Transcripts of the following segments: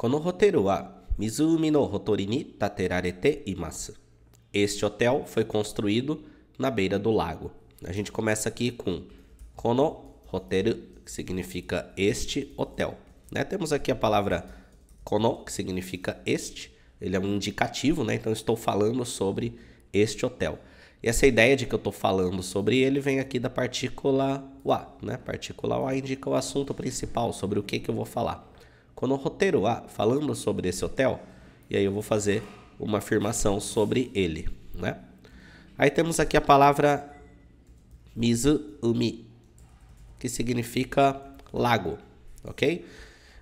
このホテルは湖のほとりに建てられています。Este hotel foi construído na beira do lago. A gente começa aqui com kono Hotel, que significa este hotel. Né? Temos aqui a palavra kono, que significa este. Ele é um indicativo, né? então estou falando sobre este hotel. E essa ideia de que eu estou falando sobre ele vem aqui da partícula wa. Né? Partícula wa indica o assunto principal, sobre o que, que eu vou falar quando o roteiro A ah, falando sobre esse hotel, e aí eu vou fazer uma afirmação sobre ele, né? Aí temos aqui a palavra Mizuumi, que significa lago, ok?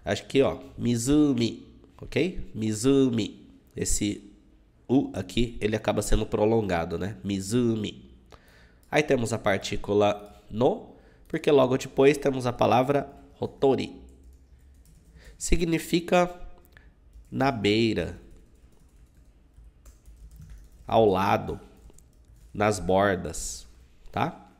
Acho que, ó, Mizumi, ok? Mizumi, esse U aqui, ele acaba sendo prolongado, né? Mizumi. Aí temos a partícula no, porque logo depois temos a palavra rotori, significa na beira, ao lado, nas bordas, tá?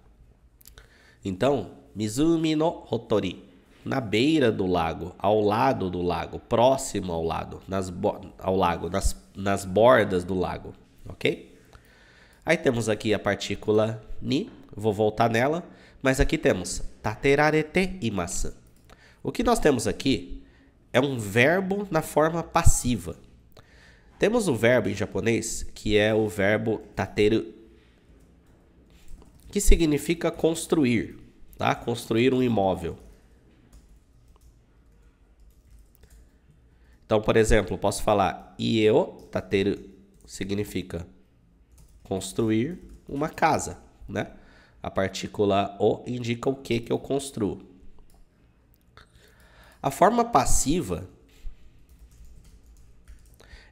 Então, Mizumi no Hotori, na beira do lago, ao lado do lago, próximo ao lago, nas ao lago, nas, nas bordas do lago, ok? Aí temos aqui a partícula ni, vou voltar nela, mas aqui temos taterarete imasu. O que nós temos aqui é um verbo na forma passiva. Temos o verbo em japonês, que é o verbo tateru, que significa construir, tá? Construir um imóvel. Então, por exemplo, posso falar ieo tateru significa construir uma casa, né? A partícula o indica o que que eu construo. A forma passiva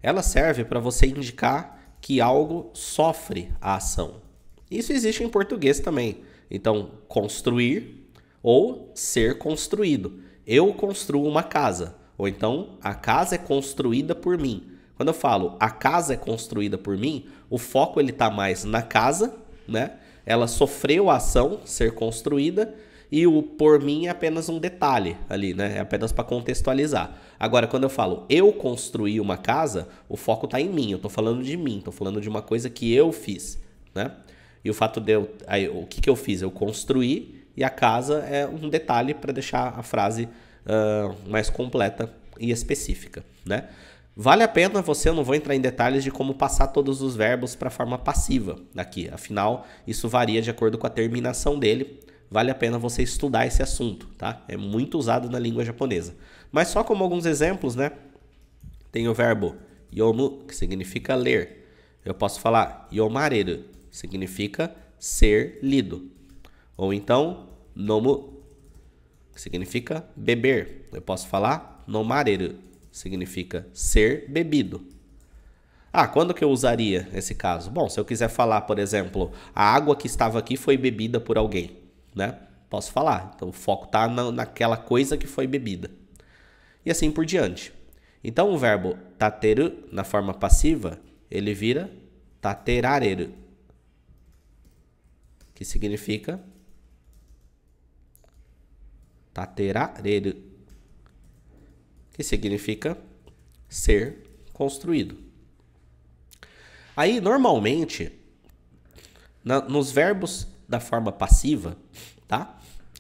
ela serve para você indicar que algo sofre a ação. Isso existe em português também. Então, construir ou ser construído. Eu construo uma casa, ou então a casa é construída por mim. Quando eu falo a casa é construída por mim, o foco ele tá mais na casa, né? Ela sofreu a ação ser construída e o por mim é apenas um detalhe ali, né? É apenas para contextualizar. Agora, quando eu falo eu construí uma casa, o foco está em mim. Eu estou falando de mim, estou falando de uma coisa que eu fiz, né? E o fato de eu. Aí, o que, que eu fiz? Eu construí e a casa é um detalhe para deixar a frase uh, mais completa e específica, né? Vale a pena você, eu não vou entrar em detalhes de como passar todos os verbos para a forma passiva aqui, afinal isso varia de acordo com a terminação dele vale a pena você estudar esse assunto, tá? É muito usado na língua japonesa. Mas só como alguns exemplos, né? Tem o verbo yomu, que significa ler. Eu posso falar yomareru, significa ser lido. Ou então nomu, que significa beber. Eu posso falar nomareru, significa ser bebido. Ah, quando que eu usaria esse caso? Bom, se eu quiser falar, por exemplo, a água que estava aqui foi bebida por alguém né? Posso falar. Então o foco está na, naquela coisa que foi bebida. E assim por diante. Então o verbo tateru na forma passiva, ele vira taterareru, que significa taterareru, que significa ser construído. Aí, normalmente, na, nos verbos da forma passiva, tá?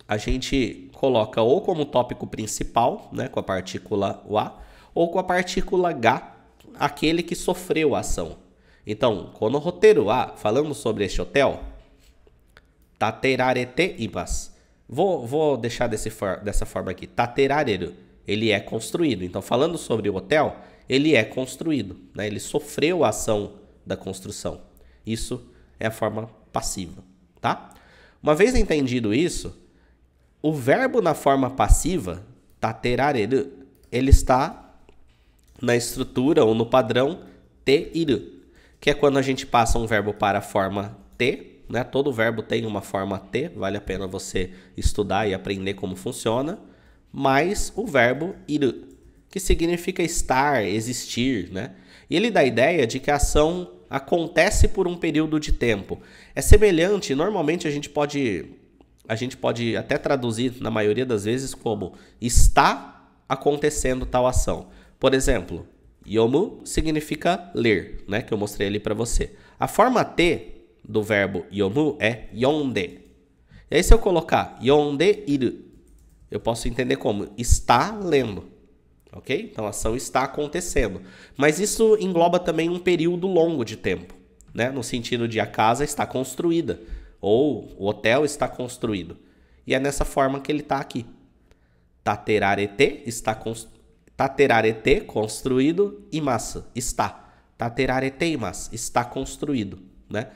A gente coloca ou como tópico principal, né, com a partícula A, ou com a partícula H, aquele que sofreu a ação. Então, quando o roteiro A, falando sobre este hotel, taterarete ibas. Vou, vou deixar desse for, dessa forma aqui. Taterareiro, ele é construído. Então, falando sobre o hotel, ele é construído. Né? Ele sofreu a ação da construção. Isso é a forma passiva tá? Uma vez entendido isso, o verbo na forma passiva, taterar, ele, ele está na estrutura ou no padrão te que é quando a gente passa um verbo para a forma te, né? Todo verbo tem uma forma te, vale a pena você estudar e aprender como funciona, mais o verbo ir, que significa estar, existir, né? E ele dá a ideia de que a ação acontece por um período de tempo. É semelhante, normalmente a gente pode a gente pode até traduzir na maioria das vezes como está acontecendo tal ação. Por exemplo, yomu significa ler, né, que eu mostrei ali para você. A forma T do verbo yomu é yonde. E aí se eu colocar yonde iru, eu posso entender como está lendo ok? Então a ação está acontecendo. Mas isso engloba também um período longo de tempo, né? No sentido de a casa está construída ou o hotel está construído. E é nessa forma que ele está aqui. Taterarete está construído. Taterarete, construído, e massa, está. Taterarete massa, está construído, né?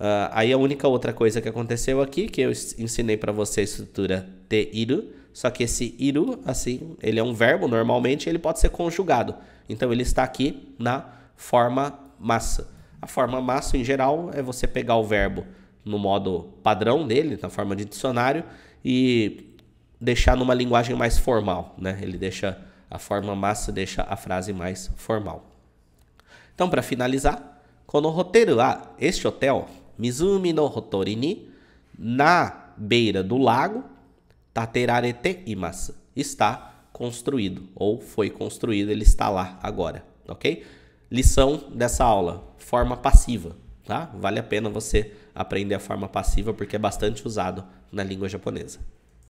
Uh, aí a única outra coisa que aconteceu aqui, que eu ensinei para você a estrutura te iru, só que esse iru, assim, ele é um verbo normalmente, ele pode ser conjugado. Então ele está aqui na forma massa. A forma massa em geral é você pegar o verbo no modo padrão dele, na forma de dicionário e deixar numa linguagem mais formal, né? Ele deixa a forma massa deixa a frase mais formal. Então, para finalizar, o roteiro, wa ah, este hotel, Mizumi no Hotori ni, na beira do lago, Taterarete imasu. Está construído ou foi construído, ele está lá agora, ok? Lição dessa aula, forma passiva, tá? Vale a pena você aprender a forma passiva porque é bastante usado na língua japonesa.